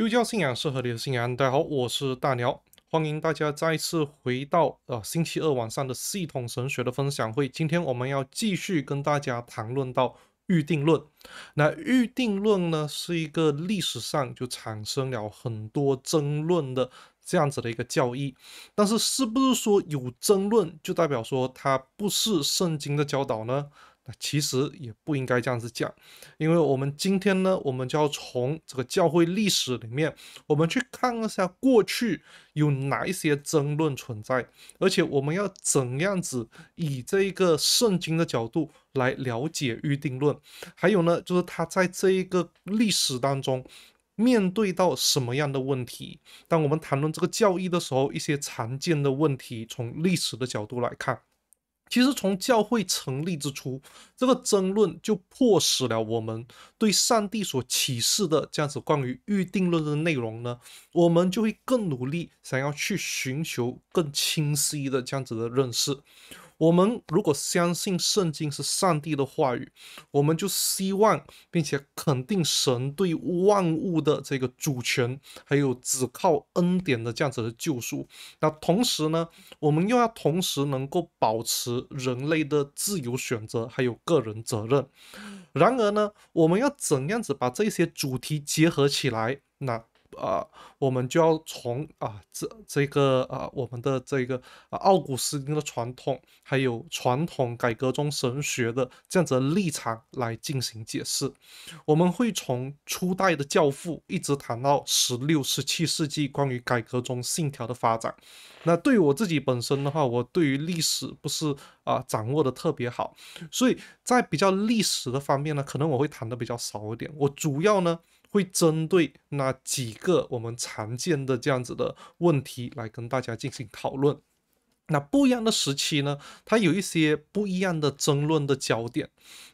基督教信仰是合理的信仰。大家好，我是大鸟，欢迎大家再次回到呃星期二晚上的系统神学的分享会。今天我们要继续跟大家谈论到预定论。那预定论呢，是一个历史上就产生了很多争论的这样子的一个教义。但是，是不是说有争论就代表说它不是圣经的教导呢？那其实也不应该这样子讲，因为我们今天呢，我们就要从这个教会历史里面，我们去看一下过去有哪一些争论存在，而且我们要怎样子以这一个圣经的角度来了解预定论，还有呢，就是他在这一个历史当中面对到什么样的问题。当我们谈论这个教义的时候，一些常见的问题，从历史的角度来看。其实从教会成立之初，这个争论就迫使了我们对上帝所启示的这样子关于预定论的内容呢，我们就会更努力想要去寻求更清晰的这样子的认识。我们如果相信圣经是上帝的话语，我们就希望并且肯定神对万物的这个主权，还有只靠恩典的这样子的救赎。那同时呢，我们又要同时能够保持人类的自由选择，还有个人责任。然而呢，我们要怎样子把这些主题结合起来？那啊，我们就要从啊这这个啊我们的这个啊奥古斯丁的传统，还有传统改革中神学的这样子的立场来进行解释。我们会从初代的教父一直谈到十六、十七世纪关于改革中信条的发展。那对我自己本身的话，我对于历史不是啊掌握的特别好，所以在比较历史的方面呢，可能我会谈的比较少一点。我主要呢。会针对那几个我们常见的这样子的问题来跟大家进行讨论。那不一样的时期呢，它有一些不一样的争论的焦点。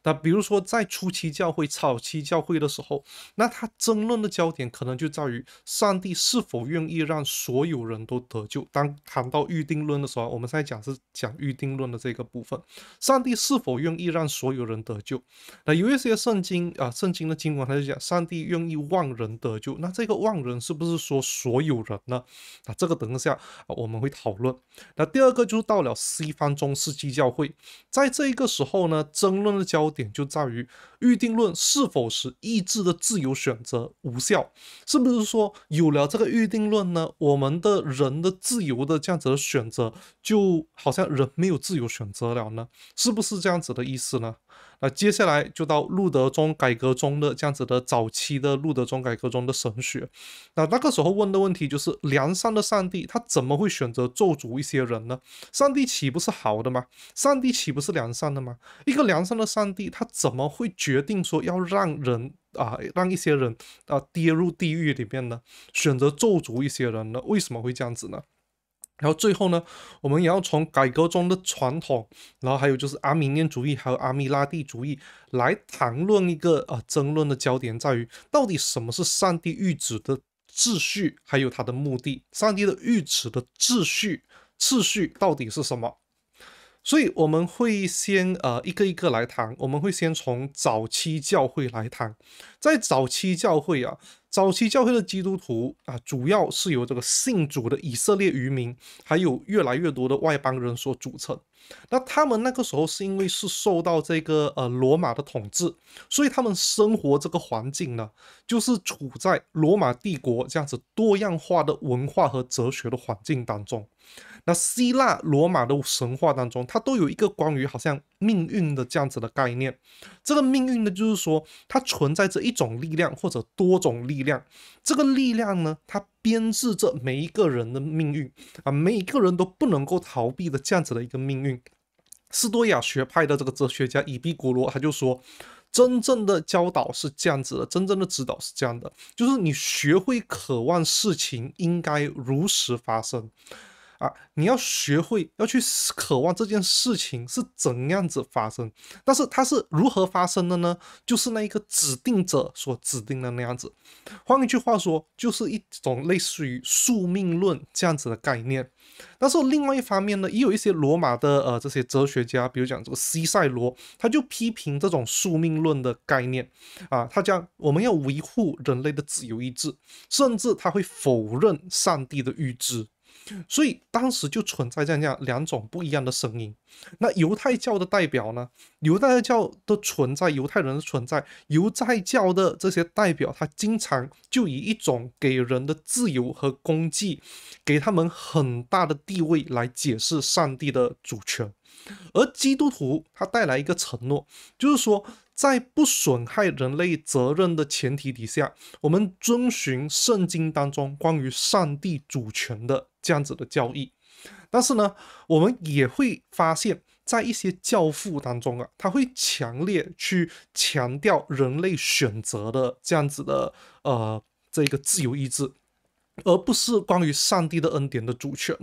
那比如说在初期教会、早期教会的时候，那它争论的焦点可能就在于上帝是否愿意让所有人都得救。当谈到预定论的时候，我们在讲是讲预定论的这个部分：上帝是否愿意让所有人得救？那有一些圣经啊，圣经的经文他就讲上帝愿意万人得救。那这个万人是不是说所有人呢？那这个等一下我们会讨论。那第二。这个就到了西方中世纪教会，在这一个时候呢，争论的焦点就在于预定论是否使意志的自由选择无效？是不是说有了这个预定论呢，我们的人的自由的这样子的选择，就好像人没有自由选择了呢？是不是这样子的意思呢？那接下来就到路德宗改革中的这样子的早期的路德宗改革中的神学，那那个时候问的问题就是：良善的上帝他怎么会选择咒诅一些人呢？上帝岂不是好的吗？上帝岂不是良善的吗？一个良善的上帝他怎么会决定说要让人啊让一些人啊跌入地狱里面呢？选择咒诅一些人呢？为什么会这样子呢？然后最后呢，我们也要从改革中的传统，然后还有就是阿米念主义，还有阿米拉蒂主义来谈论一个啊争论的焦点在于，到底什么是上帝谕旨的秩序，还有它的目的，上帝的谕旨的秩序，秩序到底是什么？所以我们会先呃一个一个来谈，我们会先从早期教会来谈，在早期教会啊，早期教会的基督徒啊，主要是由这个信主的以色列渔民，还有越来越多的外邦人所组成。那他们那个时候是因为是受到这个呃罗马的统治，所以他们生活这个环境呢，就是处在罗马帝国这样子多样化的文化和哲学的环境当中。那希腊、罗马的神话当中，它都有一个关于好像命运的这样子的概念。这个命运呢，就是说它存在着一种力量或者多种力量。这个力量呢，它编制着每一个人的命运啊，每一个人都不能够逃避的这样子的一个命运。斯多亚学派的这个哲学家以毕古罗他就说，真正的教导是这样子的，真正的指导是这样的，就是你学会渴望事情应该如实发生。啊，你要学会要去渴望这件事情是怎样子发生，但是它是如何发生的呢？就是那一个指定者所指定的那样子。换一句话说，就是一种类似于宿命论这样子的概念。但是另外一方面呢，也有一些罗马的呃这些哲学家，比如讲这个西塞罗，他就批评这种宿命论的概念。啊，他讲我们要维护人类的自由意志，甚至他会否认上帝的预知。所以当时就存在这样两种不一样的声音。那犹太教的代表呢？犹太教的存在，犹太人的存在，犹太教的这些代表，他经常就以一种给人的自由和功绩，给他们很大的地位来解释上帝的主权。而基督徒他带来一个承诺，就是说。在不损害人类责任的前提底下，我们遵循圣经当中关于上帝主权的这样子的教义。但是呢，我们也会发现，在一些教父当中啊，他会强烈去强调人类选择的这样子的呃这个自由意志，而不是关于上帝的恩典的主权。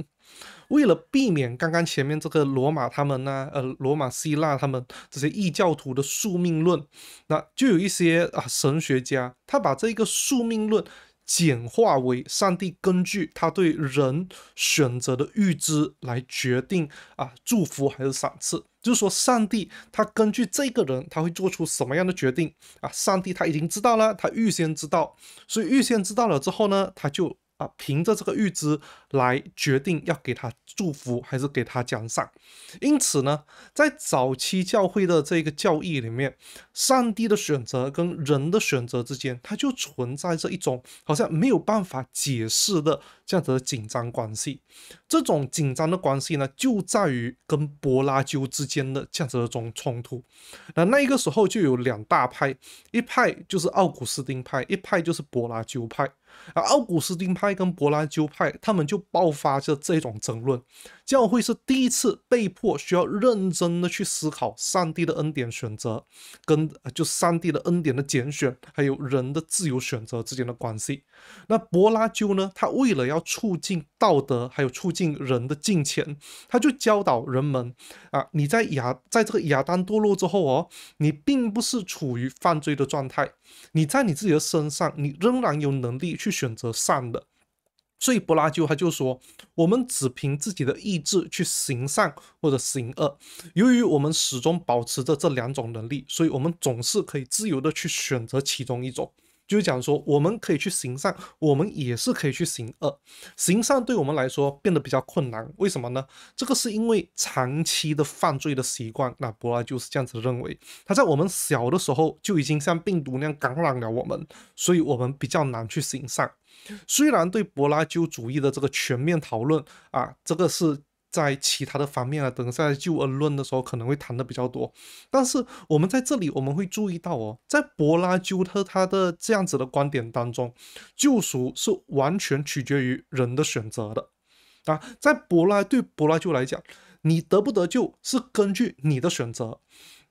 为了避免刚刚前面这个罗马他们呢，呃，罗马、希腊他们这些异教徒的宿命论，那就有一些啊神学家，他把这个宿命论简化为上帝根据他对人选择的预知来决定啊祝福还是赏赐，就是说上帝他根据这个人他会做出什么样的决定啊，上帝他已经知道了，他预先知道，所以预先知道了之后呢，他就。凭着这个预知来决定要给他祝福还是给他奖赏，因此呢，在早期教会的这个教义里面，上帝的选择跟人的选择之间，它就存在着一种好像没有办法解释的这样子的紧张关系。这种紧张的关系呢，就在于跟柏拉修之间的这样子一种冲突。那那个时候就有两大派，一派就是奥古斯丁派，一派就是柏拉修派。而奥古斯丁派跟柏拉修派，他们就爆发着这种争论。教会是第一次被迫需要认真的去思考上帝的恩典选择，跟就上帝的恩典的拣选，还有人的自由选择之间的关系。那柏拉修呢？他为了要促进道德，还有促进人的进前，他就教导人们：啊，你在亚在这个亚当堕落之后哦，你并不是处于犯罪的状态，你在你自己的身上，你仍然有能力去选择善的。最不拉就他就说，我们只凭自己的意志去行善或者行恶。由于我们始终保持着这两种能力，所以我们总是可以自由的去选择其中一种。就是讲说，我们可以去行善，我们也是可以去行恶。行善对我们来说变得比较困难，为什么呢？这个是因为长期的犯罪的习惯。那柏拉就是这样子认为，他在我们小的时候就已经像病毒那样感染了我们，所以我们比较难去行善。虽然对柏拉修主义的这个全面讨论啊，这个是。在其他的方面啊，等在救恩论的时候可能会谈的比较多。但是我们在这里，我们会注意到哦，在柏拉修特他的这样子的观点当中，救赎是完全取决于人的选择的啊。在柏拉对柏拉修来讲，你得不得救是根据你的选择。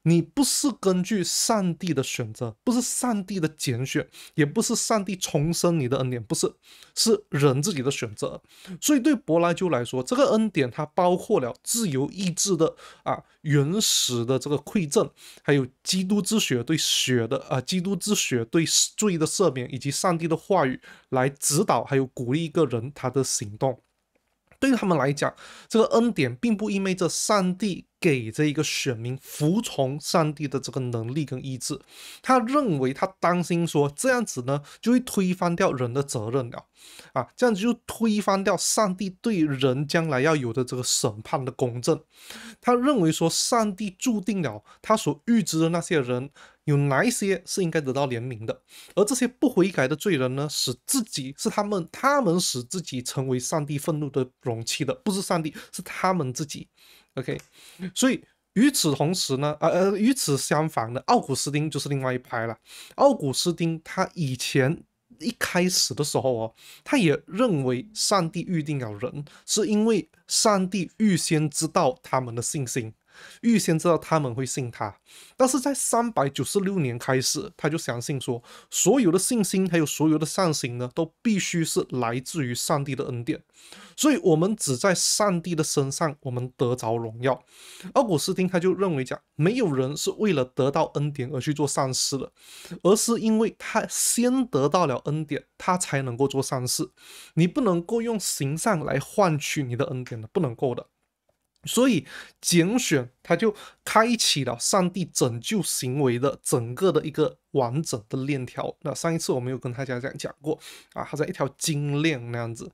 你不是根据上帝的选择，不是上帝的拣选，也不是上帝重生你的恩典，不是，是人自己的选择。所以对伯拉纠来说，这个恩典它包括了自由意志的啊原始的这个馈赠，还有基督之血对血的啊，基督之血对罪的赦免，以及上帝的话语来指导还有鼓励一个人他的行动。对于他们来讲，这个恩典并不意味着上帝给这一个选民服从上帝的这个能力跟意志。他认为他担心说这样子呢，就会推翻掉人的责任了，啊，这样子就推翻掉上帝对人将来要有的这个审判的公正。他认为说上帝注定了他所预知的那些人。有哪一些是应该得到怜悯的？而这些不悔改的罪人呢？使自己是他们，他们使自己成为上帝愤怒的容器的，不是上帝，是他们自己。OK，所以与此同时呢，呃呃，与此相反的，奥古斯丁就是另外一派了。奥古斯丁他以前一开始的时候哦，他也认为上帝预定了人，是因为上帝预先知道他们的信心。预先知道他们会信他，但是在三百九十六年开始，他就相信说，所有的信心还有所有的善行呢，都必须是来自于上帝的恩典。所以，我们只在上帝的身上，我们得着荣耀。奥古斯丁他就认为讲，没有人是为了得到恩典而去做善事的，而是因为他先得到了恩典，他才能够做善事。你不能够用行善来换取你的恩典的，不能够的。所以拣选他就开启了上帝拯救行为的整个的一个完整的链条。那上一次我们有跟大家这样讲过啊，好像一条金链那样子，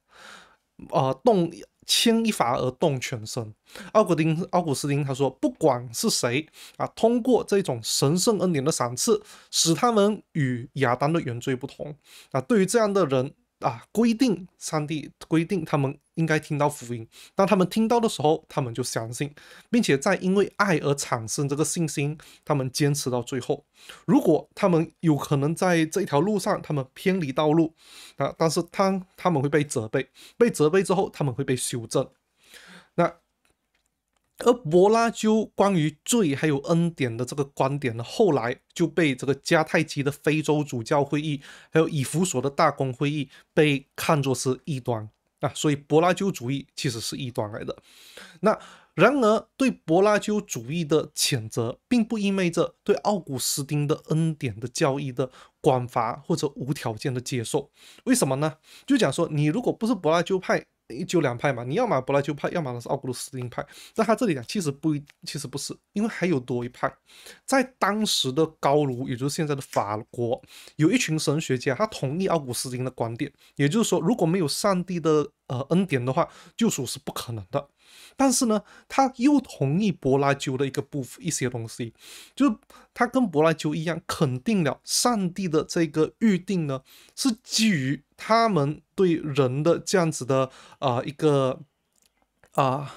呃，动牵一发而动全身。奥古丁，奥古斯丁他说，不管是谁啊，通过这种神圣恩典的赏赐，使他们与亚当的原罪不同。啊。对于这样的人。啊，规定上帝规定他们应该听到福音，当他们听到的时候，他们就相信，并且在因为爱而产生这个信心，他们坚持到最后。如果他们有可能在这条路上，他们偏离道路，啊，但是他他们会被责备，被责备之后，他们会被修正。那。而柏拉修关于罪还有恩典的这个观点呢，后来就被这个迦太基的非洲主教会议，还有以弗所的大公会议被看作是异端啊。所以柏拉修主义其实是异端来的。那然而对柏拉修主义的谴责，并不意味着对奥古斯丁的恩典的教义的广罚或者无条件的接受。为什么呢？就讲说你如果不是柏拉修派。就两派嘛，你要么不拉就派，要么是奥古斯丁派。那他这里讲，其实不一，其实不是，因为还有多一派，在当时的高卢，也就是现在的法国，有一群神学家，他同意奥古斯丁的观点，也就是说，如果没有上帝的呃恩典的话，救赎是不可能的。但是呢，他又同意柏拉修的一个部分一些东西，就他跟柏拉修一样，肯定了上帝的这个预定呢，是基于他们对人的这样子的啊一个啊，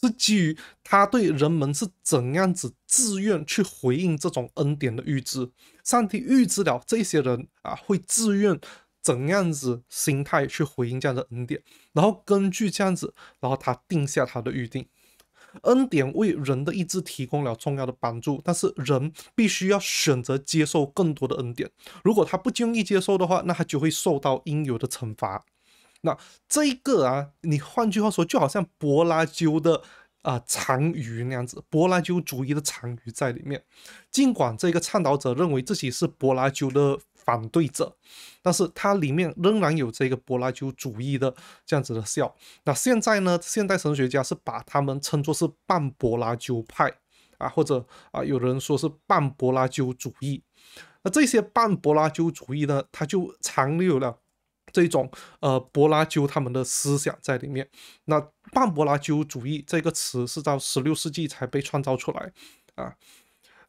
是基于他对人们是怎样子自愿去回应这种恩典的预知，上帝预知了这些人啊会自愿。怎样子心态去回应这样的恩典，然后根据这样子，然后他定下他的预定。恩典为人的意志提供了重要的帮助，但是人必须要选择接受更多的恩典。如果他不经意接受的话，那他就会受到应有的惩罚。那这一个啊，你换句话说，就好像柏拉修的啊残余那样子，柏拉修主义的残余在里面。尽管这个倡导者认为自己是柏拉修的。反对者，但是它里面仍然有这个柏拉鸠主义的这样子的笑。那现在呢，现代神学家是把他们称作是半柏拉鸠派啊，或者啊，有人说是半柏拉鸠主义。那这些半柏拉鸠主义呢，它就残留了这种呃柏拉修他们的思想在里面。那半柏拉鸠主义这个词是到十六世纪才被创造出来啊。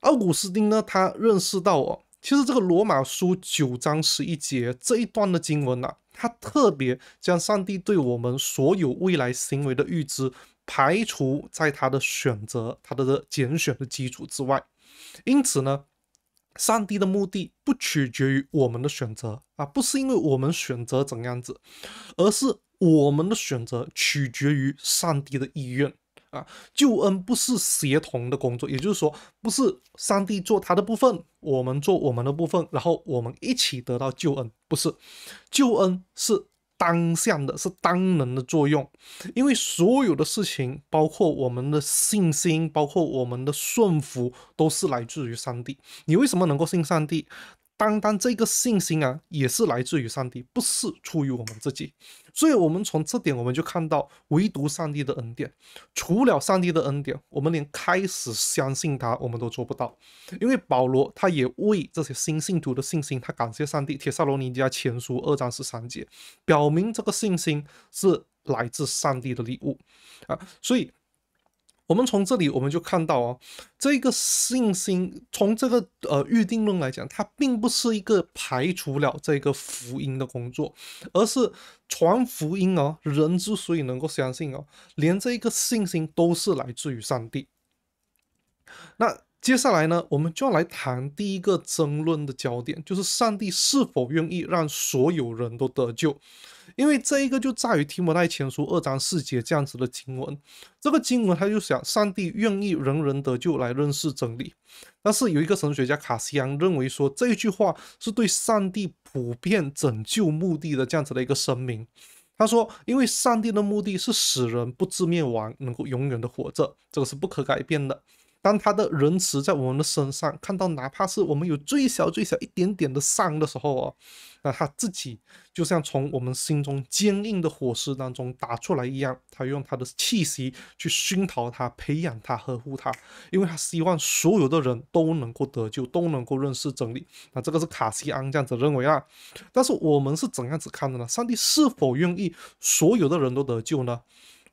奥古斯丁呢，他认识到哦。其实这个罗马书九章十一节这一段的经文呢，它特别将上帝对我们所有未来行为的预知排除在他的选择、他的拣选的基础之外。因此呢，上帝的目的不取决于我们的选择啊，不是因为我们选择怎样子，而是我们的选择取决于上帝的意愿。啊，救恩不是协同的工作，也就是说，不是上帝做他的部分，我们做我们的部分，然后我们一起得到救恩，不是，救恩是单向的，是单能的作用，因为所有的事情，包括我们的信心，包括我们的顺服，都是来自于上帝。你为什么能够信上帝？单单这个信心啊，也是来自于上帝，不是出于我们自己。所以，我们从这点我们就看到，唯独上帝的恩典。除了上帝的恩典，我们连开始相信他，我们都做不到。因为保罗他也为这些新信徒的信心，他感谢上帝。铁萨罗尼加前书二章十三节，表明这个信心是来自上帝的礼物啊。所以。我们从这里我们就看到啊，这个信心从这个呃预定论来讲，它并不是一个排除了这个福音的工作，而是传福音啊。人之所以能够相信啊，连这一个信心都是来自于上帝。那接下来呢，我们就要来谈第一个争论的焦点，就是上帝是否愿意让所有人都得救。因为这一个就在于提摩太前书二章四节这样子的经文，这个经文他就想上帝愿意人人得救来认识真理，但是有一个神学家卡西昂认为说这一句话是对上帝普遍拯救目的的这样子的一个声明，他说因为上帝的目的是使人不至灭亡，能够永远的活着，这个是不可改变的。当他的仁慈在我们的身上看到，哪怕是我们有最小最小一点点的伤的时候哦，那他自己就像从我们心中坚硬的火石当中打出来一样，他用他的气息去熏陶他、培养他、呵护他，因为他希望所有的人都能够得救，都能够认识真理。那这个是卡西安这样子认为啊，但是我们是怎样子看的呢？上帝是否愿意所有的人都得救呢？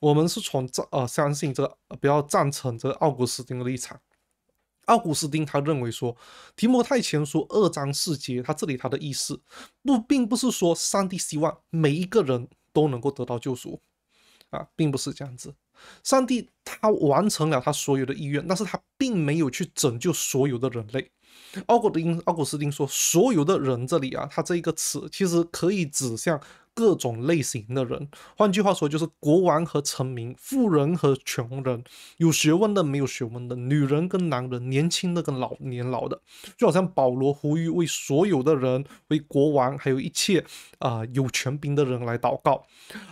我们是从这呃相信这个比较赞成这个奥古斯丁的立场。奥古斯丁他认为说，《提摩太前书》二章四节，他这里他的意思不并不是说上帝希望每一个人都能够得到救赎，啊，并不是这样子。上帝他完成了他所有的意愿，但是他并没有去拯救所有的人类。奥古斯丁奥古斯丁说，所有的人这里啊，他这一个词其实可以指向。各种类型的人，换句话说，就是国王和臣民，富人和穷人，有学问的没有学问的女人跟男人，年轻的跟老年老的。就好像保罗呼吁为所有的人，为国王，还有一切啊有权柄的人来祷告。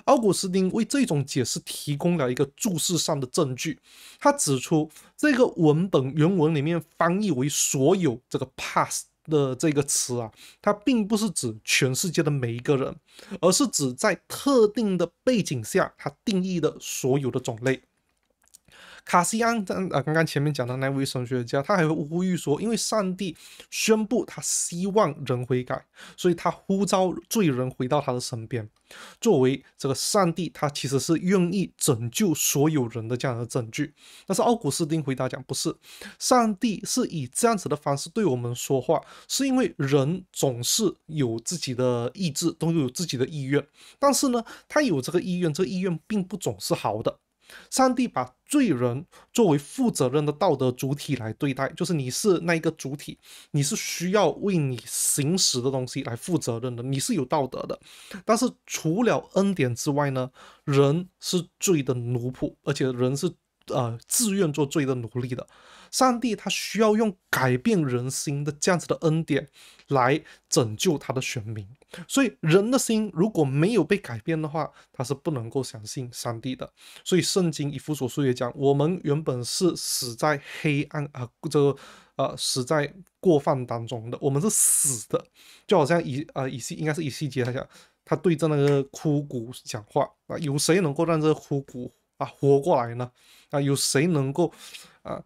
奥古斯丁为这种解释提供了一个注释上的证据。他指出，这个文本原文里面翻译为“所有”这个 p a s t 的这个词啊，它并不是指全世界的每一个人，而是指在特定的背景下，它定义的所有的种类。卡西安，呃，刚刚前面讲的那位神学家，他还会呼吁说，因为上帝宣布他希望人悔改，所以他呼召罪人回到他的身边。作为这个上帝，他其实是愿意拯救所有人的这样的证据。但是奥古斯丁回答讲，不是，上帝是以这样子的方式对我们说话，是因为人总是有自己的意志，都有自己的意愿。但是呢，他有这个意愿，这个意愿并不总是好的。上帝把罪人作为负责任的道德主体来对待，就是你是那一个主体，你是需要为你行使的东西来负责任的，你是有道德的。但是除了恩典之外呢，人是罪的奴仆，而且人是呃自愿做罪的奴隶的。上帝他需要用改变人心的这样子的恩典来拯救他的选民。所以人的心如果没有被改变的话，他是不能够相信上帝的。所以圣经以弗所书也讲，我们原本是死在黑暗啊，这个呃死在过犯当中的，我们是死的。就好像以呃以西应该是以西结他讲，他对着那个枯骨讲话啊，有谁能够让这个枯骨啊活过来呢？啊，有谁能够啊？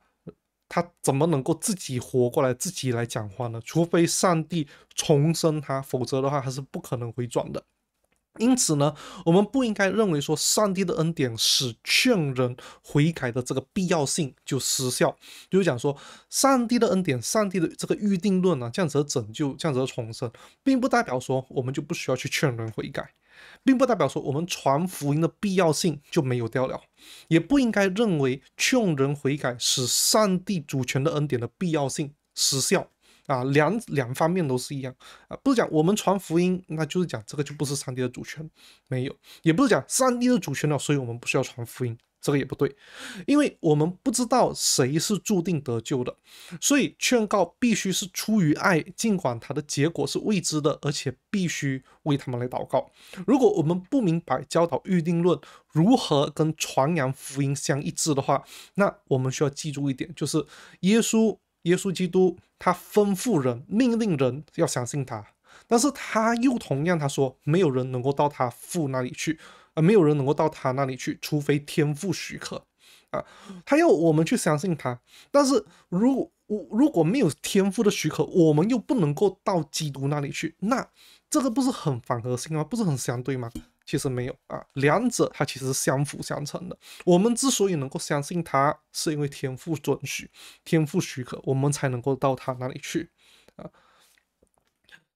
他怎么能够自己活过来、自己来讲话呢？除非上帝重生他，否则的话他是不可能回转的。因此呢，我们不应该认为说上帝的恩典使劝人悔改的这个必要性就失效，就是讲说上帝的恩典、上帝的这个预定论呢，这样子的拯救、这样子的重生，并不代表说我们就不需要去劝人悔改。并不代表说我们传福音的必要性就没有掉了，也不应该认为穷人悔改使上帝主权的恩典的必要性失效啊。两两方面都是一样啊，不是讲我们传福音，那就是讲这个就不是上帝的主权，没有；也不是讲上帝的主权了，所以我们不需要传福音。这个也不对，因为我们不知道谁是注定得救的，所以劝告必须是出于爱，尽管它的结果是未知的，而且必须为他们来祷告。如果我们不明白教导预定论如何跟传扬福音相一致的话，那我们需要记住一点，就是耶稣，耶稣基督，他吩咐人、命令人要相信他，但是他又同样他说，没有人能够到他父那里去。啊，没有人能够到他那里去，除非天赋许可。啊，他要我们去相信他，但是如如如果没有天赋的许可，我们又不能够到基督那里去，那这个不是很反和性吗？不是很相对吗？其实没有啊，两者它其实是相辅相成的。我们之所以能够相信他，是因为天赋准许，天赋许可，我们才能够到他那里去。啊，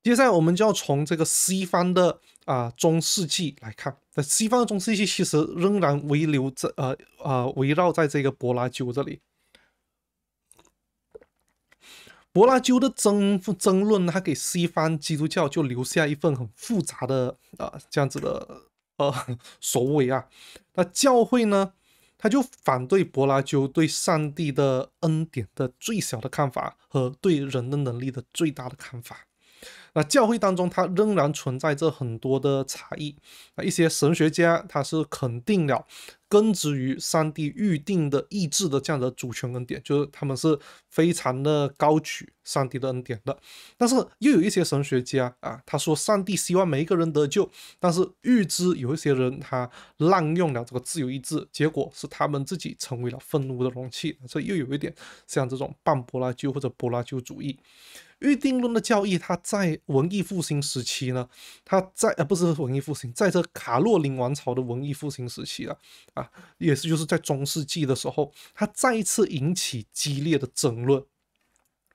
接下来我们就要从这个西方的。啊，中世纪来看，那西方的中世纪其实仍然围留在呃呃围绕在这个柏拉修这里。柏拉修的争争论，他给西方基督教就留下一份很复杂的啊这样子的呃 首尾啊。那教会呢，他就反对柏拉修对上帝的恩典的最小的看法和对人的能力的最大的看法。那教会当中，它仍然存在着很多的差异。那一些神学家，他是肯定了根植于上帝预定的意志的这样的主权恩典，就是他们是非常的高举上帝的恩典的。但是又有一些神学家啊，他说上帝希望每一个人得救，但是预知有一些人他滥用了这个自由意志，结果是他们自己成为了愤怒的容器。这又有一点像这种半柏拉修或者柏拉修主义。预定论的教义，它在文艺复兴时期呢，它在呃不是文艺复兴，在这卡洛林王朝的文艺复兴时期了啊，也是就是在中世纪的时候，它再一次引起激烈的争论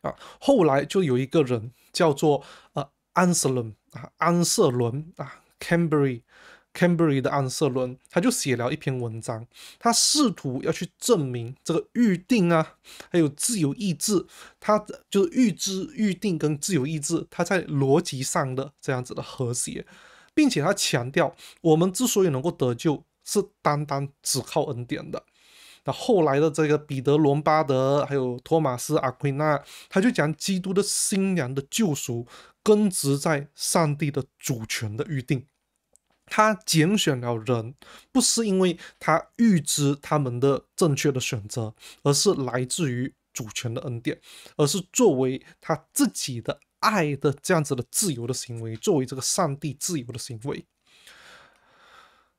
啊。后来就有一个人叫做呃安瑟伦啊安瑟伦啊 Cambridge。Cambridge 的安瑟伦，他就写了一篇文章，他试图要去证明这个预定啊，还有自由意志，他就是预知、预定跟自由意志，他在逻辑上的这样子的和谐，并且他强调，我们之所以能够得救，是单单只靠恩典的。那后来的这个彼得·伦巴德，还有托马斯·阿奎那，他就讲基督的新娘的救赎，根植在上帝的主权的预定。他拣选了人，不是因为他预知他们的正确的选择，而是来自于主权的恩典，而是作为他自己的爱的这样子的自由的行为，作为这个上帝自由的行为。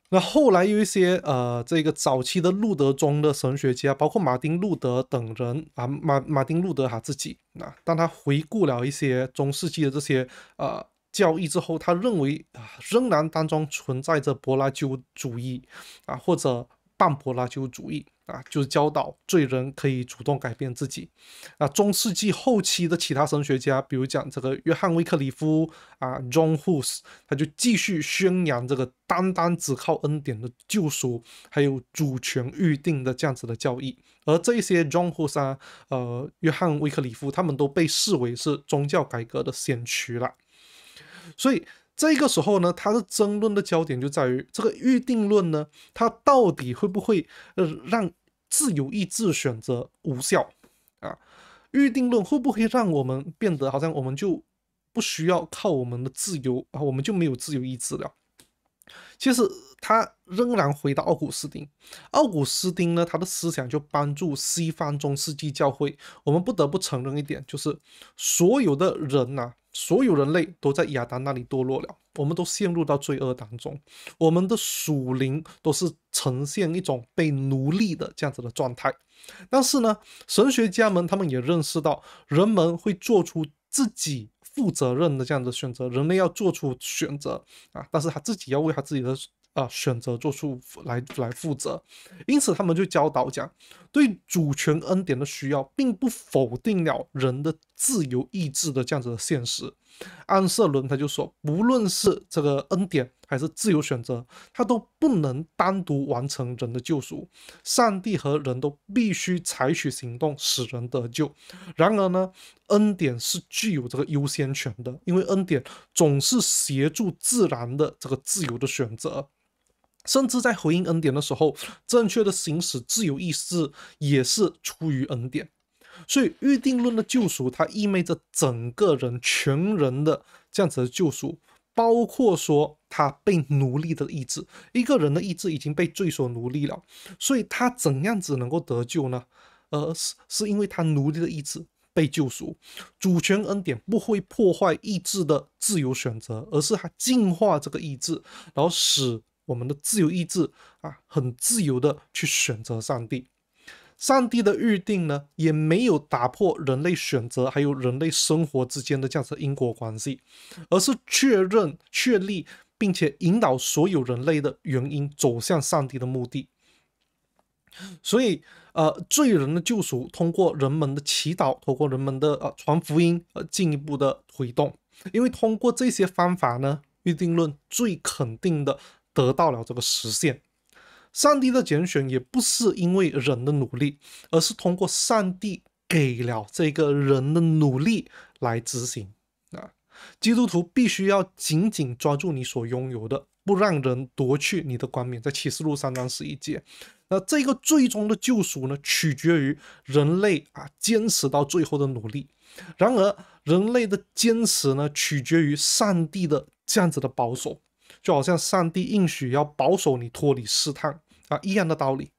那后来有一些呃，这个早期的路德宗的神学家，包括马丁路德等人啊，马马丁路德他自己啊，当他回顾了一些中世纪的这些呃。教义之后，他认为啊，仍然当中存在着柏拉修主义啊，或者半柏拉修主义啊，就是教导罪人可以主动改变自己。啊，中世纪后期的其他神学家，比如讲这个约翰威克里夫啊，John Hus，他就继续宣扬这个单单只靠恩典的救赎，还有主权预定的这样子的教义。而这些 John Hus 啊，呃，约翰威克里夫，他们都被视为是宗教改革的先驱了。所以这个时候呢，他的争论的焦点就在于这个预定论呢，它到底会不会呃让自由意志选择无效啊？预定论会不会让我们变得好像我们就不需要靠我们的自由啊，我们就没有自由意志了？其实。他仍然回到奥古斯丁。奥古斯丁呢，他的思想就帮助西方中世纪教会。我们不得不承认一点，就是所有的人呐，所有人类都在亚当那里堕落了，我们都陷入到罪恶当中。我们的属灵都是呈现一种被奴隶的这样子的状态。但是呢，神学家们他们也认识到，人们会做出自己负责任的这样子选择。人类要做出选择啊，但是他自己要为他自己的。啊，选择做出来来负责，因此他们就教导讲，对主权恩典的需要，并不否定了人的自由意志的这样子的现实。安瑟伦他就说，不论是这个恩典还是自由选择，他都不能单独完成人的救赎，上帝和人都必须采取行动使人得救。然而呢，恩典是具有这个优先权的，因为恩典总是协助自然的这个自由的选择。甚至在回应恩典的时候，正确的行使自由意志也是出于恩典。所以预定论的救赎，它意味着整个人全人的这样子的救赎，包括说他被奴隶的意志，一个人的意志已经被罪所奴隶了。所以他怎样子能够得救呢？呃，是是因为他奴隶的意志被救赎，主权恩典不会破坏意志的自由选择，而是他净化这个意志，然后使。我们的自由意志啊，很自由的去选择上帝。上帝的预定呢，也没有打破人类选择还有人类生活之间的这样因果关系，而是确认、确立并且引导所有人类的原因走向上帝的目的。所以，呃，罪人的救赎通过人们的祈祷，通过人们的呃传福音而进一步的推动。因为通过这些方法呢，预定论最肯定的。得到了这个实现，上帝的拣选也不是因为人的努力，而是通过上帝给了这个人的努力来执行啊。基督徒必须要紧紧抓住你所拥有的，不让人夺去你的冠冕，在启示录三章十一节。那这个最终的救赎呢，取决于人类啊坚持到最后的努力。然而，人类的坚持呢，取决于上帝的这样子的保守。就好像上帝应许要保守你脱离试探啊，一样的道理。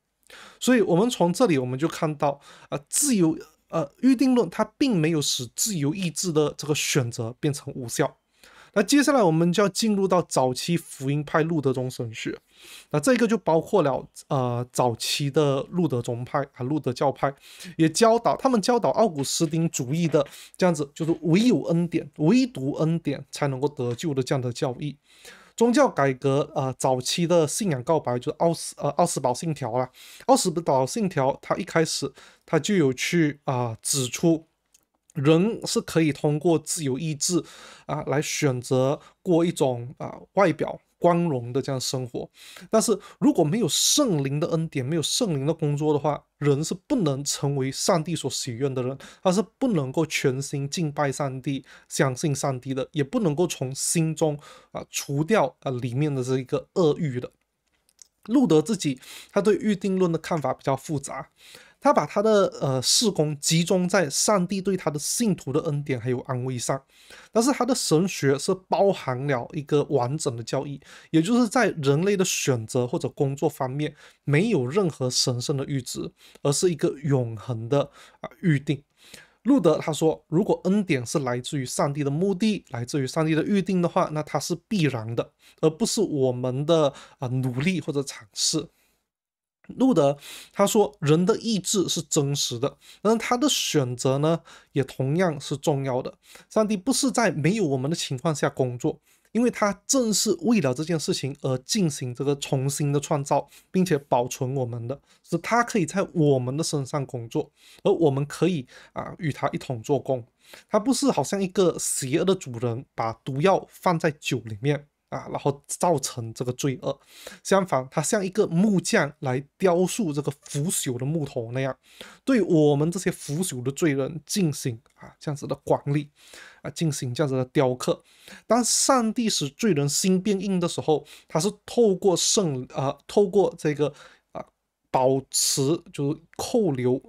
所以，我们从这里我们就看到啊，自由呃预定论它并没有使自由意志的这个选择变成无效。那接下来我们就要进入到早期福音派路德宗神学。那这个就包括了呃早期的路德宗派啊，路德教派也教导他们教导奥古斯丁主义的这样子，就是唯有恩典，唯独恩典才能够得救的这样的教义。宗教改革啊，早期的信仰告白就是奥斯呃奥斯堡信条啦，奥斯堡信条，它一开始它就有去啊指出，人是可以通过自由意志啊来选择过一种啊外表。光荣的这样生活，但是如果没有圣灵的恩典，没有圣灵的工作的话，人是不能成为上帝所喜悦的人，他是不能够全心敬拜上帝、相信上帝的，也不能够从心中啊除掉啊里面的这一个恶欲的。路德自己他对预定论的看法比较复杂。他把他的呃事工集中在上帝对他的信徒的恩典还有安慰上，但是他的神学是包含了一个完整的教义，也就是在人类的选择或者工作方面没有任何神圣的预知，而是一个永恒的啊预定。路德他说，如果恩典是来自于上帝的目的，来自于上帝的预定的话，那它是必然的，而不是我们的啊努力或者尝试。路德他说：“人的意志是真实的，那他的选择呢，也同样是重要的。上帝不是在没有我们的情况下工作，因为他正是为了这件事情而进行这个重新的创造，并且保存我们的，是他可以在我们的身上工作，而我们可以啊与他一同做工。他不是好像一个邪恶的主人，把毒药放在酒里面。”啊，然后造成这个罪恶。相反，他像一个木匠来雕塑这个腐朽的木头那样，对我们这些腐朽的罪人进行啊这样子的管理，啊进行这样子的雕刻。当上帝使罪人心变硬的时候，他是透过圣啊，透过这个啊保持就是扣留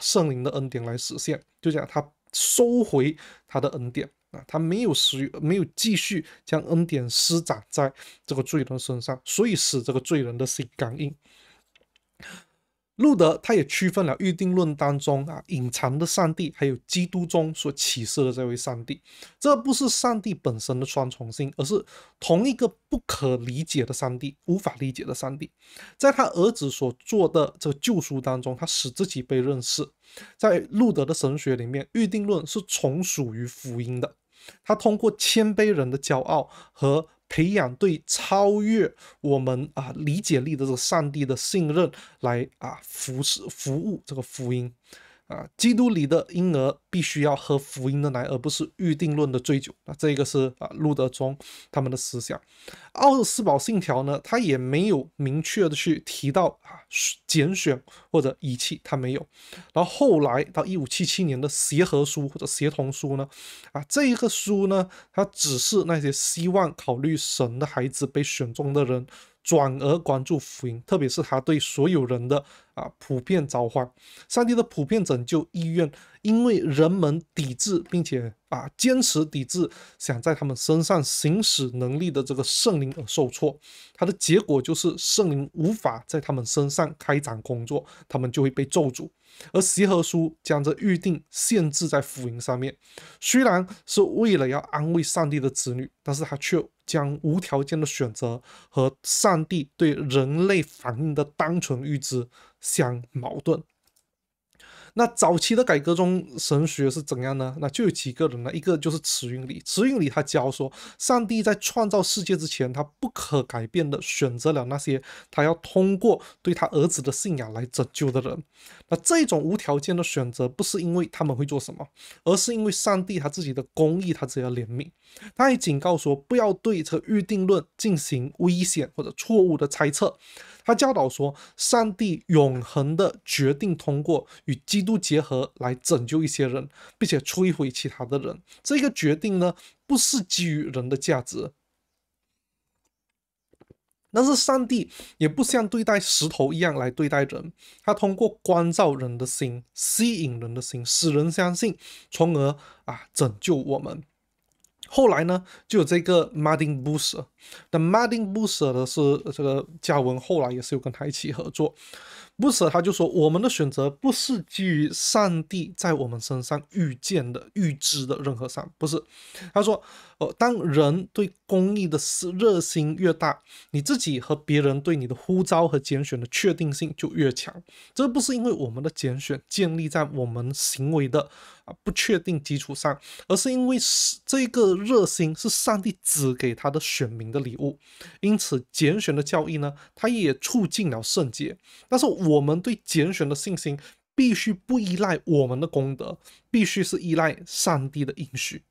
圣灵的恩典来实现。就这样，他收回他的恩典。啊，他没有施，没有继续将恩典施展在这个罪人身上，所以使这个罪人的心感应。路德他也区分了预定论当中啊隐藏的上帝，还有基督中所启示的这位上帝。这不是上帝本身的双重性，而是同一个不可理解的上帝，无法理解的上帝，在他儿子所做的这个救赎当中，他使自己被认识。在路德的神学里面，预定论是从属于福音的。他通过谦卑人的骄傲和培养对超越我们啊理解力的这个上帝的信任来啊服侍、服务这个福音。啊，基督里的婴儿必须要喝福音的奶，而不是预定论的醉酒。那这个是啊，路德宗他们的思想。奥斯堡信条呢，他也没有明确的去提到啊，拣选或者遗弃，他没有。然后后来到一五七七年的协和书或者协同书呢，啊，这一个书呢，它只是那些希望考虑神的孩子被选中的人，转而关注福音，特别是他对所有人的。啊，普遍召唤上帝的普遍拯救意愿，因为人们抵制并且啊坚持抵制，想在他们身上行使能力的这个圣灵而受挫，它的结果就是圣灵无法在他们身上开展工作，他们就会被咒诅。而《协和书》将这预定限制在福音上面，虽然是为了要安慰上帝的子女，但是他却将无条件的选择和上帝对人类反应的单纯预知。相矛盾。那早期的改革中，神学是怎样呢？那就有几个人呢？一个就是慈云里，慈云里他教说，上帝在创造世界之前，他不可改变的选择了那些他要通过对他儿子的信仰来拯救的人。那这种无条件的选择，不是因为他们会做什么，而是因为上帝他自己的公义，他自己的怜悯。他也警告说，不要对这个预定论进行危险或者错误的猜测。他教导说，上帝永恒的决定通过与基督结合来拯救一些人，并且摧毁其他的人。这个决定呢，不是基于人的价值。但是上帝也不像对待石头一样来对待人，他通过关照人的心，吸引人的心，使人相信，从而啊拯救我们。后来呢，就有这个马丁·布舍。但马丁·布 r 呢是这个嘉文，后来也是有跟他一起合作。不舍他就说我们的选择不是基于上帝在我们身上预见的、预知的任何善，不是。他说，呃，当人对公益的热心越大，你自己和别人对你的呼召和拣选的确定性就越强。这不是因为我们的拣选建立在我们行为的啊不确定基础上，而是因为是这个热心是上帝指给他的选民的礼物。因此，拣选的教义呢，它也促进了圣洁。但是，我们对拣选的信心必须不依赖我们的功德，必须是依赖上帝的应许。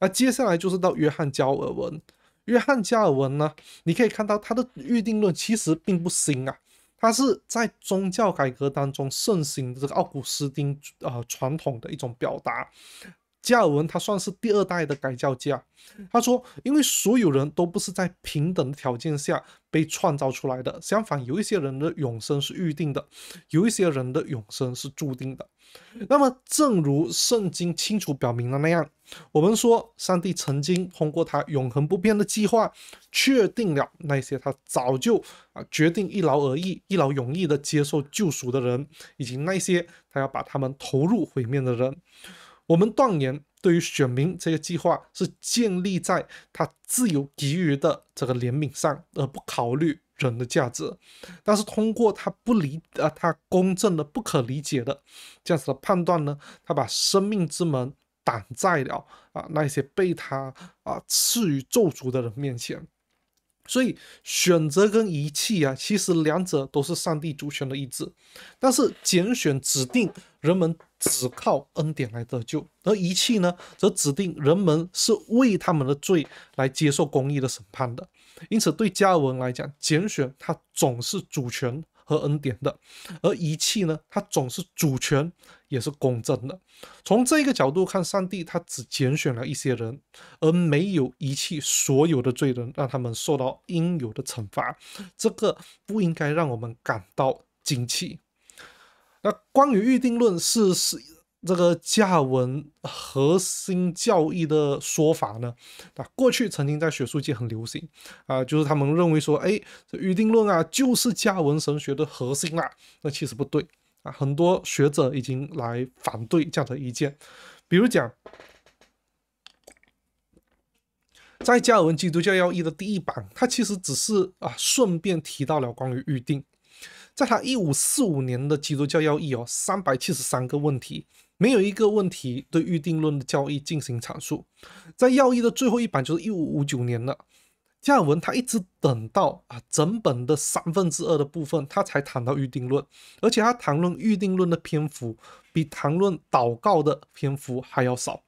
那接下来就是到约翰加尔文。约翰加尔文呢？你可以看到他的预定论其实并不新啊，他是在宗教改革当中盛行的这个奥古斯丁啊传统的一种表达。加尔文他算是第二代的改教家，他说，因为所有人都不是在平等条件下被创造出来的，相反，有一些人的永生是预定的，有一些人的永生是注定的。那么，正如圣经清楚表明的那样，我们说，上帝曾经通过他永恒不变的计划，确定了那些他早就啊决定一劳而逸、一劳永逸的接受救赎的人，以及那些他要把他们投入毁灭的人。我们断言，对于选民这个计划是建立在他自由给予的这个怜悯上，而不考虑人的价值。但是通过他不理啊，他公正的不可理解的这样子的判断呢，他把生命之门挡在了啊那些被他啊赐予咒诅的人面前。所以选择跟遗弃啊，其实两者都是上帝主权的意志，但是拣选指定。人们只靠恩典来得救，而遗弃呢，则指定人们是为他们的罪来接受公义的审判的。因此，对加文来讲，拣选他总是主权和恩典的，而遗弃呢，他总是主权也是公正的。从这个角度看，上帝他只拣选了一些人，而没有遗弃所有的罪人，让他们受到应有的惩罚。这个不应该让我们感到惊奇。那关于预定论是是这个加文核心教义的说法呢？那过去曾经在学术界很流行啊，就是他们认为说，哎，这预定论啊就是加文神学的核心啦。那其实不对啊，很多学者已经来反对这样的意见。比如讲，在加尔文《基督教要义》的第一版，他其实只是啊顺便提到了关于预定。在他一五四五年的基督教要义有三百七十三个问题，没有一个问题对预定论的教义进行阐述。在要义的最后一版就是一五五九年了，加尔文他一直等到啊整本的三分之二的部分他才谈到预定论，而且他谈论预定论的篇幅比谈论祷告的篇幅还要少。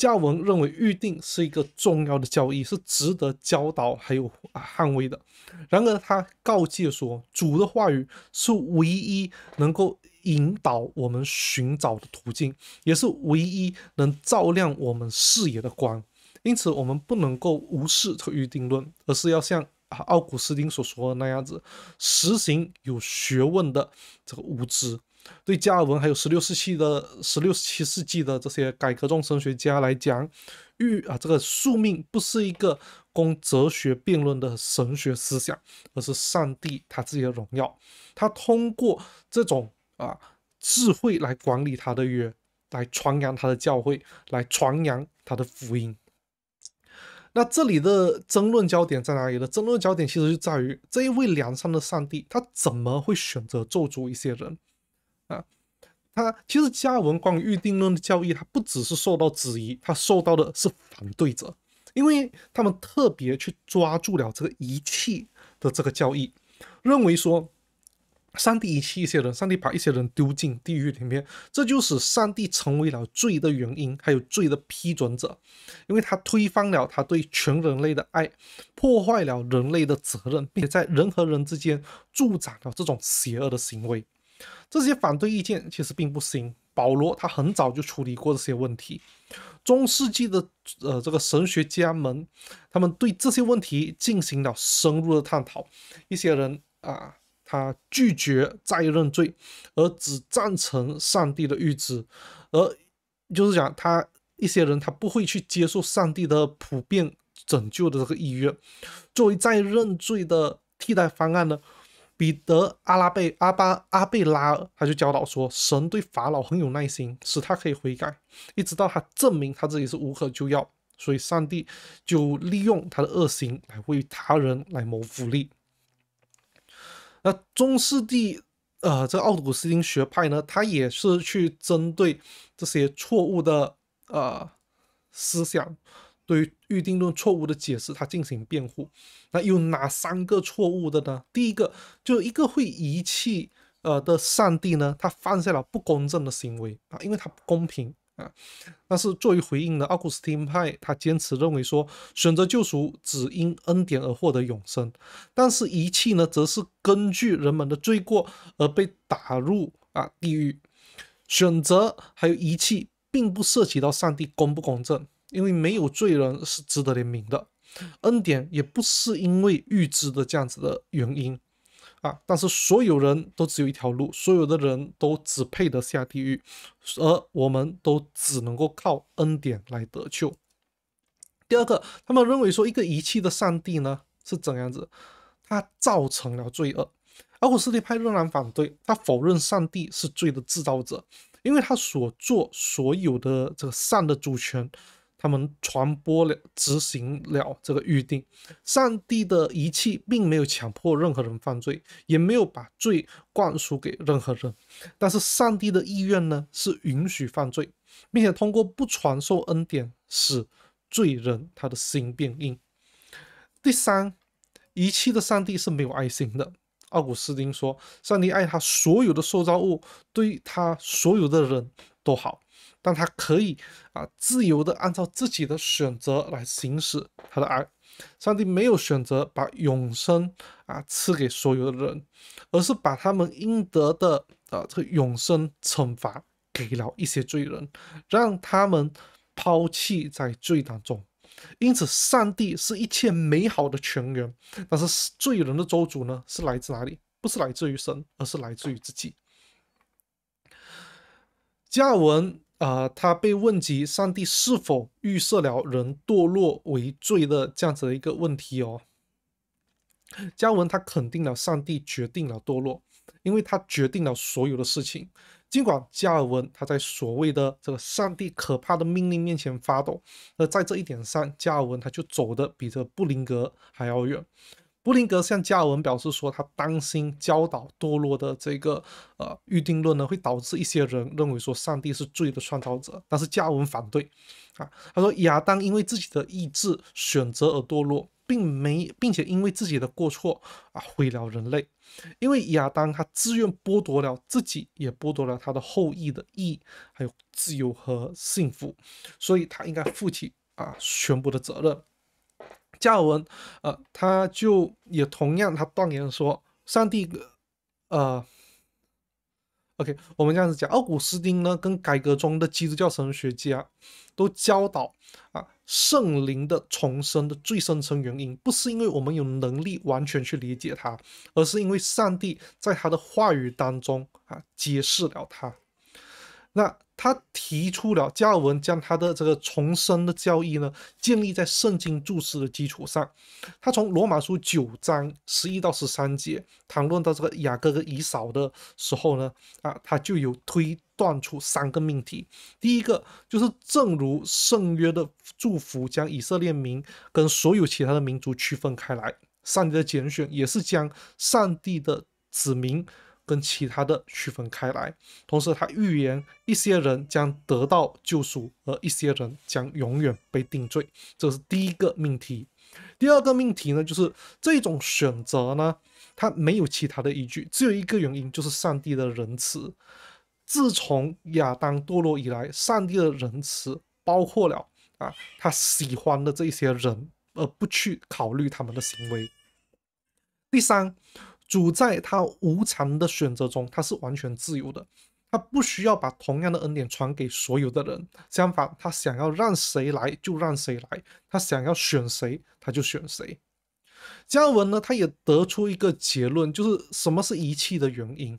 加文认为预定是一个重要的教义，是值得教导还有捍卫的。然而，他告诫说，主的话语是唯一能够引导我们寻找的途径，也是唯一能照亮我们视野的光。因此，我们不能够无视这个预定论，而是要像啊奥古斯丁所说的那样子，实行有学问的这个无知。对加尔文还有十六世纪的、十六十七世纪的这些改革众神学家来讲，欲啊这个宿命不是一个供哲学辩论的神学思想，而是上帝他自己的荣耀。他通过这种啊智慧来管理他的约，来传扬他的教诲，来传扬他的福音。那这里的争论焦点在哪里？呢？争论焦点其实就在于这一位良善的上帝，他怎么会选择咒诅一些人？啊，他其实加文关于预定论的教义，他不只是受到质疑，他受到的是反对者，因为他们特别去抓住了这个遗弃的这个教义，认为说上帝遗弃一些人，上帝把一些人丢进地狱里面，这就使上帝成为了罪的原因，还有罪的批准者，因为他推翻了他对全人类的爱，破坏了人类的责任，并且在人和人之间助长了这种邪恶的行为。这些反对意见其实并不新。保罗他很早就处理过这些问题。中世纪的呃这个神学家们，他们对这些问题进行了深入的探讨。一些人啊，他拒绝再认罪，而只赞成上帝的预知，而就是讲他一些人他不会去接受上帝的普遍拯救的这个意愿。作为再认罪的替代方案呢？彼得阿拉贝阿巴阿贝拉尔他就教导说，神对法老很有耐心，使他可以悔改，一直到他证明他自己是无可救药，所以上帝就利用他的恶行来为他人来谋福利。那中世纪，呃，这奥古斯丁学派呢，他也是去针对这些错误的，呃，思想。对于预定论错误的解释，他进行辩护。那有哪三个错误的呢？第一个，就一个会遗弃呃的上帝呢，他犯下了不公正的行为啊，因为他不公平啊。但是作为回应呢，奥古斯丁派他坚持认为说，选择救赎只因恩典而获得永生，但是遗弃呢，则是根据人们的罪过而被打入啊地狱。选择还有遗弃，并不涉及到上帝公不公正。因为没有罪人是值得怜悯的，恩典也不是因为预知的这样子的原因，啊！但是所有人都只有一条路，所有的人都只配得下地狱，而我们都只能够靠恩典来得救。第二个，他们认为说一个遗弃的上帝呢是怎样子？他造成了罪恶，阿古斯立派仍然反对，他否认上帝是罪的制造者，因为他所做所有的这个善的主权。他们传播了、执行了这个预定。上帝的仪器并没有强迫任何人犯罪，也没有把罪灌输给任何人。但是，上帝的意愿呢，是允许犯罪，并且通过不传授恩典，使罪人他的心变硬。第三，遗弃的上帝是没有爱心的。奥古斯丁说：“上帝爱他所有的受造物，对他所有的人都好。”但他可以啊，自由的按照自己的选择来行使他的爱。上帝没有选择把永生啊赐给所有的人，而是把他们应得的啊这个永生惩罚给了一些罪人，让他们抛弃在罪当中。因此，上帝是一切美好的泉源，但是罪人的周主呢，是来自哪里？不是来自于神，而是来自于自己。加文。啊，他被问及上帝是否预设了人堕落为罪的这样子的一个问题哦。加文他肯定了上帝决定了堕落，因为他决定了所有的事情。尽管加尔文他在所谓的这个上帝可怕的命令面前发抖，而在这一点上，加尔文他就走的比这布林格还要远。布林格向加尔文表示说，他担心教导堕落的这个呃预定论呢，会导致一些人认为说上帝是罪的创造者。但是加尔文反对啊，他说亚当因为自己的意志选择而堕落，并没并且因为自己的过错啊毁了人类。因为亚当他自愿剥夺了自己，也剥夺了他的后裔的意义、还有自由和幸福，所以他应该负起啊全部的责任。加尔文，呃，他就也同样，他断言说，上帝，呃，OK，我们这样子讲，奥古斯丁呢，跟改革中的基督教神学家都教导啊，圣灵的重生的最深层原因，不是因为我们有能力完全去理解它，而是因为上帝在他的话语当中啊，揭示了它。那。他提出了加尔文将他的这个重生的教义呢建立在圣经注释的基础上。他从罗马书九章十一到十三节谈论到这个雅各跟以扫的时候呢，啊，他就有推断出三个命题。第一个就是，正如圣约的祝福将以色列民跟所有其他的民族区分开来，上帝的拣选也是将上帝的子民。跟其他的区分开来。同时，他预言一些人将得到救赎，而一些人将永远被定罪。这是第一个命题。第二个命题呢，就是这种选择呢，它没有其他的依据，只有一个原因，就是上帝的仁慈。自从亚当堕落以来，上帝的仁慈包括了啊，他喜欢的这些人，而不去考虑他们的行为。第三。主在他无常的选择中，他是完全自由的，他不需要把同样的恩典传给所有的人。相反，他想要让谁来就让谁来，他想要选谁他就选谁。加文呢，他也得出一个结论，就是什么是遗弃的原因。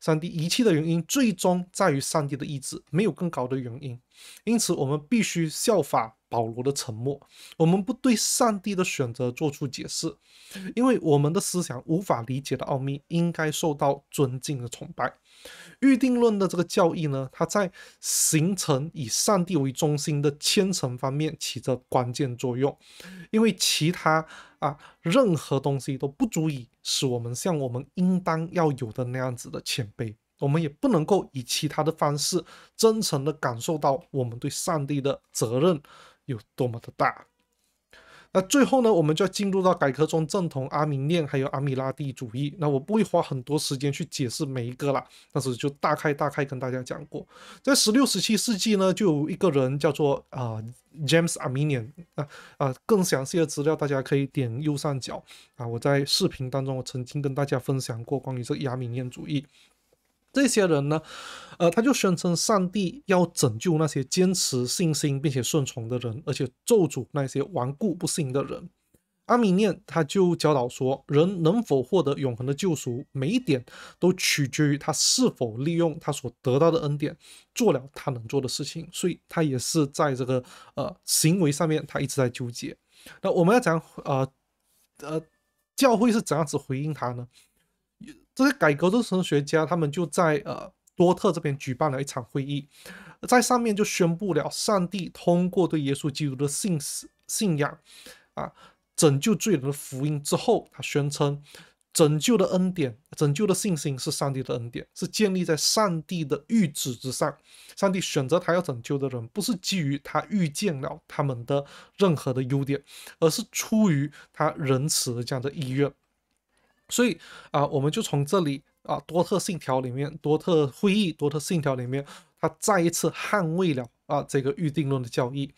上帝遗弃的原因，最终在于上帝的意志，没有更高的原因。因此，我们必须效法保罗的沉默。我们不对上帝的选择做出解释，因为我们的思想无法理解的奥秘，应该受到尊敬的崇拜。预定论的这个教义呢，它在形成以上帝为中心的虔诚方面起着关键作用，因为其他啊任何东西都不足以使我们像我们应当要有的那样子的谦卑，我们也不能够以其他的方式真诚地感受到我们对上帝的责任有多么的大。那最后呢，我们就要进入到改革中正统阿明念，还有阿米拉蒂主义。那我不会花很多时间去解释每一个啦，但是就大概大概跟大家讲过，在十六十七世纪呢，就有一个人叫做啊 James Arminian。啊啊，更详细的资料大家可以点右上角啊。我在视频当中我曾经跟大家分享过关于这阿明念主义。这些人呢，呃，他就宣称上帝要拯救那些坚持信心并且顺从的人，而且咒诅那些顽固不信的人。阿米念他就教导说，人能否获得永恒的救赎，每一点都取决于他是否利用他所得到的恩典，做了他能做的事情。所以，他也是在这个呃行为上面，他一直在纠结。那我们要讲，呃，呃，教会是怎样子回应他呢？这些改革的神学家，他们就在呃多特这边举办了一场会议，在上面就宣布了上帝通过对耶稣基督的信信仰，啊，拯救罪人的福音之后，他宣称，拯救的恩典、拯救的信心是上帝的恩典，是建立在上帝的谕旨之上。上帝选择他要拯救的人，不是基于他预见了他们的任何的优点，而是出于他仁慈的这样的意愿。所以啊，我们就从这里啊，《多特信条》里面，《多特会议》《多特信条》里面，他再一次捍卫了啊这个预定论的教义。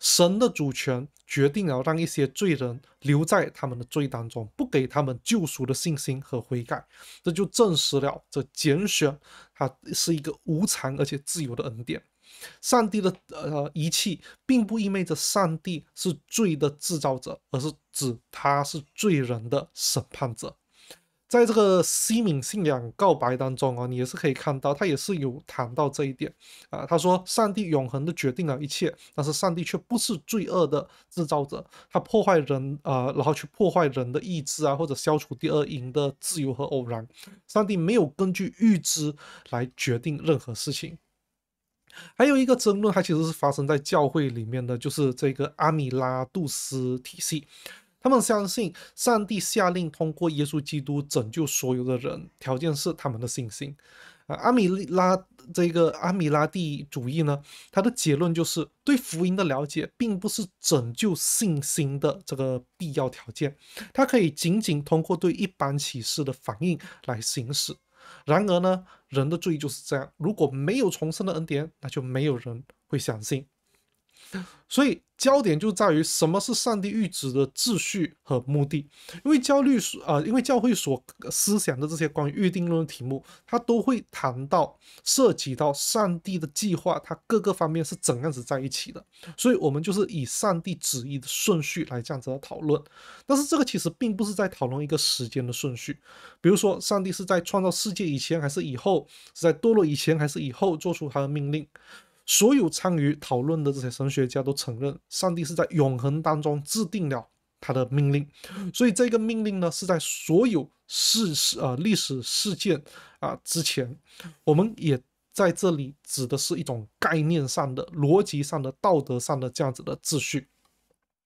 神的主权决定了让一些罪人留在他们的罪当中，不给他们救赎的信心和悔改。这就证实了这拣选，它是一个无偿而且自由的恩典。上帝的呃遗弃，并不意味着上帝是罪的制造者，而是指他是罪人的审判者。在这个西敏信仰告白当中啊，你也是可以看到，他也是有谈到这一点啊。他说，上帝永恒的决定了一切，但是上帝却不是罪恶的制造者，他破坏人呃，然后去破坏人的意志啊，或者消除第二营的自由和偶然。上帝没有根据预知来决定任何事情。还有一个争论，它其实是发生在教会里面的，就是这个阿米拉杜斯体系。他们相信上帝下令通过耶稣基督拯救所有的人，条件是他们的信心。啊，阿米拉这个阿米拉蒂主义呢？他的结论就是对福音的了解并不是拯救信心的这个必要条件，它可以仅仅通过对一般启示的反应来行使。然而呢，人的注意就是这样，如果没有重生的恩典，那就没有人会相信。所以焦点就在于什么是上帝预指的秩序和目的，因为教律所，呃，因为教会所思想的这些关于预定论的题目，它都会谈到涉及到上帝的计划，它各个方面是怎样子在一起的。所以我们就是以上帝旨意的顺序来这样子的讨论，但是这个其实并不是在讨论一个时间的顺序，比如说上帝是在创造世界以前还是以后，是在堕落以前还是以后做出他的命令。所有参与讨论的这些神学家都承认，上帝是在永恒当中制定了他的命令，所以这个命令呢是在所有事实啊历史事件啊之前。我们也在这里指的是一种概念上的、逻辑上的、道德上的这样子的秩序。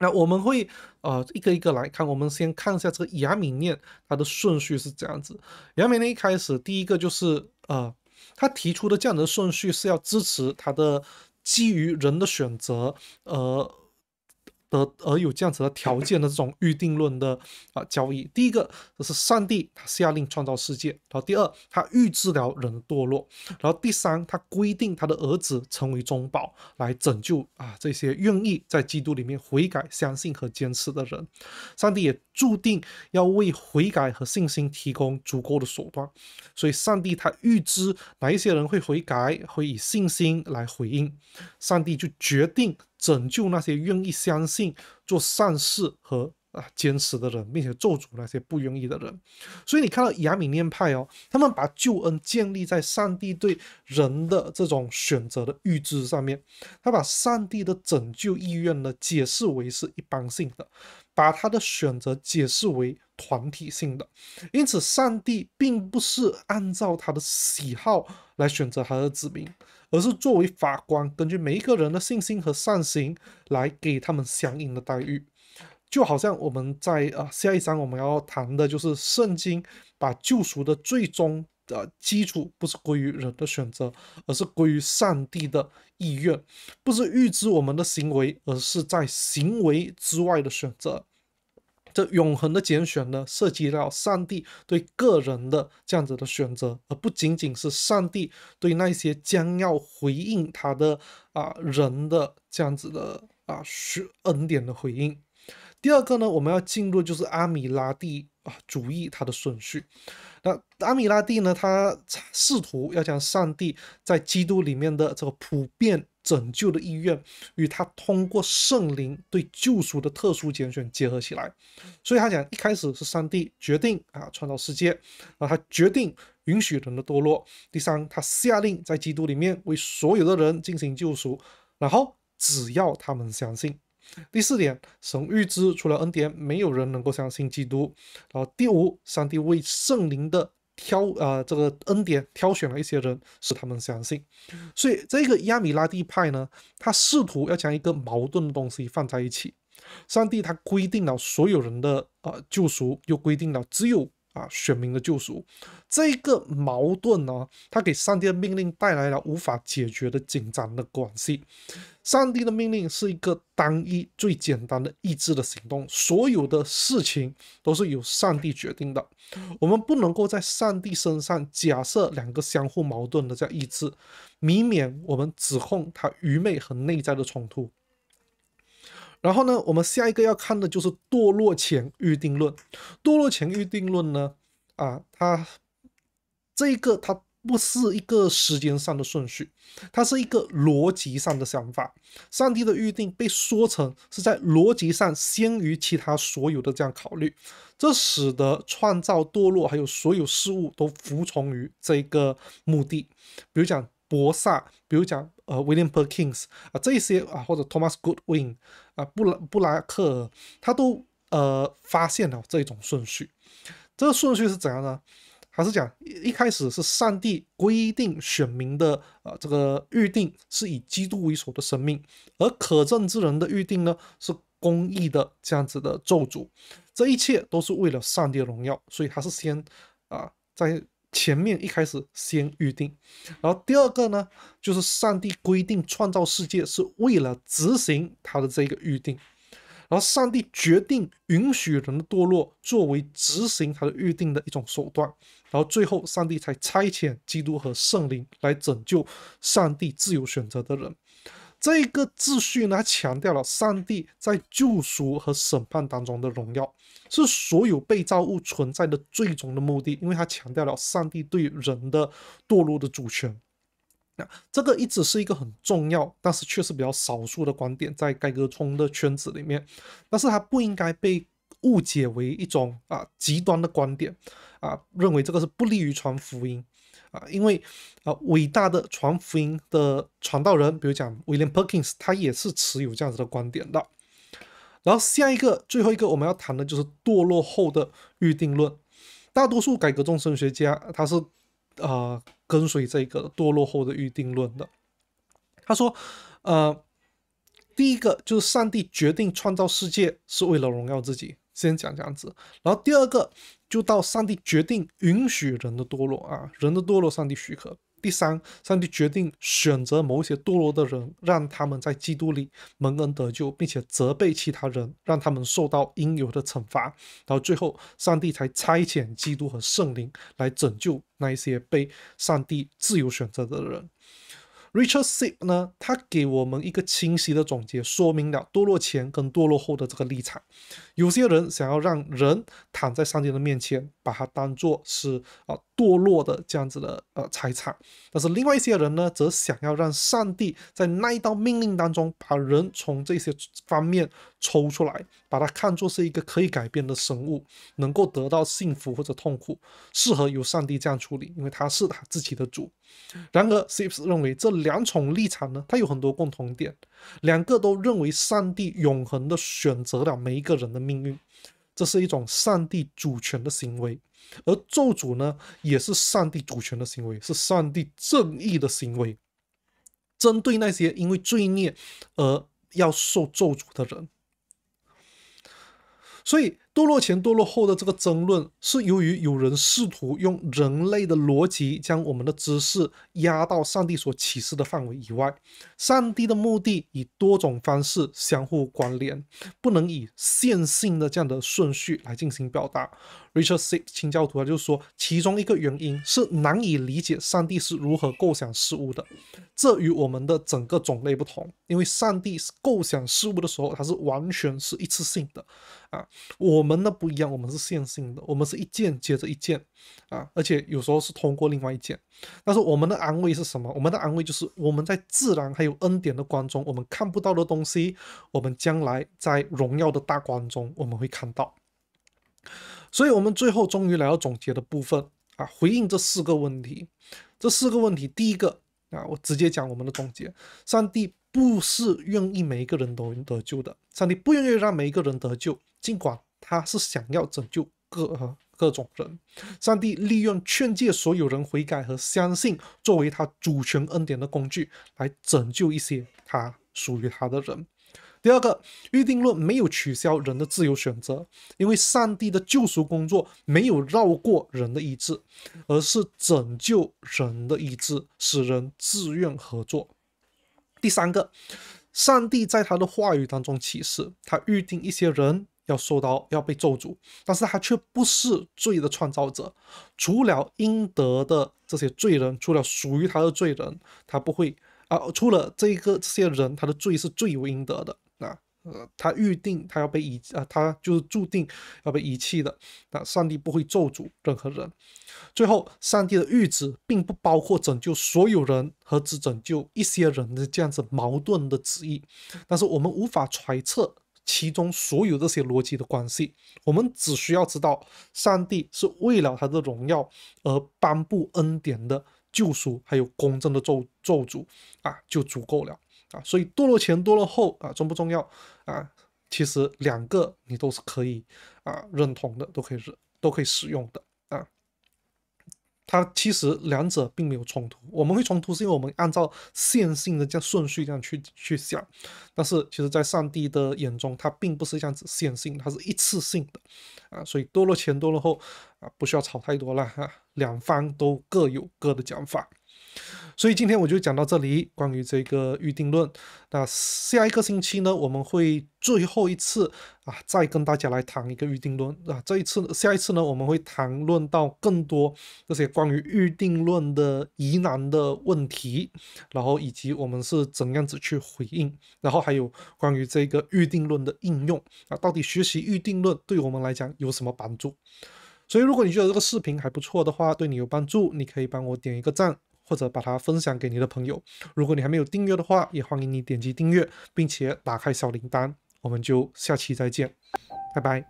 那我们会呃一个一个来看，我们先看一下这个亚米念它的顺序是这样子。亚米念一开始第一个就是呃。他提出的这样的顺序是要支持他的基于人的选择，呃。的而有这样子的条件的这种预定论的啊交易，第一个就是上帝他下令创造世界，然后第二他预知了人的堕落，然后第三他规定他的儿子成为中保来拯救啊这些愿意在基督里面悔改、相信和坚持的人，上帝也注定要为悔改和信心提供足够的手段，所以上帝他预知哪一些人会悔改，会以信心来回应，上帝就决定。拯救那些愿意相信做善事和啊坚持的人，并且咒诅那些不愿意的人。所以你看到亚米念派哦，他们把救恩建立在上帝对人的这种选择的预知上面。他把上帝的拯救意愿呢解释为是一般性的，把他的选择解释为团体性的。因此，上帝并不是按照他的喜好来选择他的子民。而是作为法官，根据每一个人的信心和善行来给他们相应的待遇，就好像我们在啊下一章我们要谈的就是圣经，把救赎的最终的基础不是归于人的选择，而是归于上帝的意愿，不是预知我们的行为，而是在行为之外的选择。这永恒的拣选呢，涉及到上帝对个人的这样子的选择，而不仅仅是上帝对那些将要回应他的啊人的这样子的啊是恩典的回应。第二个呢，我们要进入就是阿米拉蒂啊主义它的顺序。那阿米拉蒂呢，他试图要将上帝在基督里面的这个普遍。拯救的意愿与他通过圣灵对救赎的特殊拣选结合起来，所以他讲，一开始是上帝决定啊创造世界，然后他决定允许人的堕落，第三他下令在基督里面为所有的人进行救赎，然后只要他们相信。第四点，神预知除了恩典，没有人能够相信基督。然后第五，上帝为圣灵的。挑呃这个恩典挑选了一些人，使他们相信。所以这个亚米拉蒂派呢，他试图要将一个矛盾的东西放在一起。上帝他规定了所有人的呃救赎，又规定了只有。啊，选民的救赎，这个矛盾呢，它给上帝的命令带来了无法解决的紧张的关系。上帝的命令是一个单一、最简单的意志的行动，所有的事情都是由上帝决定的。我们不能够在上帝身上假设两个相互矛盾的在意志，以免我们指控他愚昧和内在的冲突。然后呢，我们下一个要看的就是堕落前预定论。堕落前预定论呢，啊，它这一个它不是一个时间上的顺序，它是一个逻辑上的想法。上帝的预定被说成是在逻辑上先于其他所有的这样考虑，这使得创造、堕落还有所有事物都服从于这个目的。比如讲。博萨，比如讲呃，William Perkins 啊，这些啊，或者 Thomas Goodwin 啊，布拉布拉克尔，他都呃发现了这种顺序。这个顺序是怎样呢？还是讲一开始是上帝规定选民的呃这个预定是以基督为首的生命，而可证之人的预定呢是公义的这样子的咒诅。这一切都是为了上帝的荣耀，所以他是先啊在。前面一开始先预定，然后第二个呢，就是上帝规定创造世界是为了执行他的这个预定，然后上帝决定允许人的堕落作为执行他的预定的一种手段，然后最后上帝才差遣基督和圣灵来拯救上帝自由选择的人。这个秩序呢，强调了上帝在救赎和审判当中的荣耀，是所有被造物存在的最终的目的，因为它强调了上帝对人的堕落的主权。那这个一直是一个很重要，但是却是比较少数的观点，在改革冲的圈子里面，但是它不应该被误解为一种啊极端的观点，啊认为这个是不利于传福音。啊，因为啊，伟大的传福音的传道人，比如讲 William Perkins，他也是持有这样子的观点的。然后下一个、最后一个我们要谈的就是堕落后的预定论。大多数改革众神学家他是啊跟随这个堕落后的预定论的。他说，呃，第一个就是上帝决定创造世界是为了荣耀自己，先讲这样子。然后第二个。就到上帝决定允许人的堕落啊，人的堕落，上帝许可。第三，上帝决定选择某些堕落的人，让他们在基督里蒙恩得救，并且责备其他人，让他们受到应有的惩罚。到最后，上帝才差遣基督和圣灵来拯救那一些被上帝自由选择的人。Richard s i p p 呢？他给我们一个清晰的总结，说明了堕落前跟堕落后的这个立场。有些人想要让人躺在上帝的面前，把他当做是啊。堕落的这样子的呃财产，但是另外一些人呢，则想要让上帝在那一道命令当中把人从这些方面抽出来，把它看作是一个可以改变的生物，能够得到幸福或者痛苦，适合由上帝这样处理，因为他是他自己的主。然而，Sips 认为这两种立场呢，它有很多共同点，两个都认为上帝永恒的选择了每一个人的命运，这是一种上帝主权的行为。而咒诅呢，也是上帝主权的行为，是上帝正义的行为，针对那些因为罪孽而要受咒诅的人。所以堕落前、堕落后的这个争论，是由于有人试图用人类的逻辑将我们的知识压到上帝所启示的范围以外。上帝的目的以多种方式相互关联，不能以线性的这样的顺序来进行表达。Richard C 清教徒啊，就是说，其中一个原因是难以理解上帝是如何构想事物的。这与我们的整个种类不同，因为上帝构想事物的时候，它是完全是一次性的啊。我们呢不一样，我们是线性的，我们是一件接着一件啊，而且有时候是通过另外一件。但是我们的安慰是什么？我们的安慰就是我们在自然还有恩典的光中，我们看不到的东西，我们将来在荣耀的大光中我们会看到。所以，我们最后终于来到总结的部分啊，回应这四个问题。这四个问题，第一个。啊，我直接讲我们的总结。上帝不是愿意每一个人都得救的，上帝不愿意让每一个人得救，尽管他是想要拯救各各种人。上帝利用劝诫所有人悔改和相信作为他主权恩典的工具，来拯救一些他属于他的人。第二个预定论没有取消人的自由选择，因为上帝的救赎工作没有绕过人的意志，而是拯救人的意志，使人自愿合作。第三个，上帝在他的话语当中启示，他预定一些人要受到要被咒诅，但是他却不是罪的创造者，除了应得的这些罪人，除了属于他的罪人，他不会啊，除了这一个这些人，他的罪是罪有应得的。呃，他预定他要被遗啊，他就是注定要被遗弃的。那上帝不会咒诅任何人。最后，上帝的谕旨并不包括拯救所有人，何止拯救一些人的这样子矛盾的旨意。但是我们无法揣测其中所有这些逻辑的关系。我们只需要知道，上帝是为了他的荣耀而颁布恩典的救赎，还有公正的咒咒诅啊，就足够了。啊，所以堕落前堕落后啊，重不重要啊？其实两个你都是可以啊认同的，都可以是都可以使用的啊。它其实两者并没有冲突，我们会冲突是因为我们按照线性的这样顺序这样去去想，但是其实在上帝的眼中，它并不是这样子线性，它是一次性的啊。所以堕落前堕落后啊，不需要吵太多了啊，两方都各有各的讲法。所以今天我就讲到这里，关于这个预定论。那下一个星期呢，我们会最后一次啊，再跟大家来谈一个预定论啊。这一次、下一次呢，我们会谈论到更多这些关于预定论的疑难的问题，然后以及我们是怎样子去回应，然后还有关于这个预定论的应用啊，到底学习预定论对我们来讲有什么帮助？所以，如果你觉得这个视频还不错的话，对你有帮助，你可以帮我点一个赞。或者把它分享给你的朋友。如果你还没有订阅的话，也欢迎你点击订阅，并且打开小铃铛。我们就下期再见，拜拜。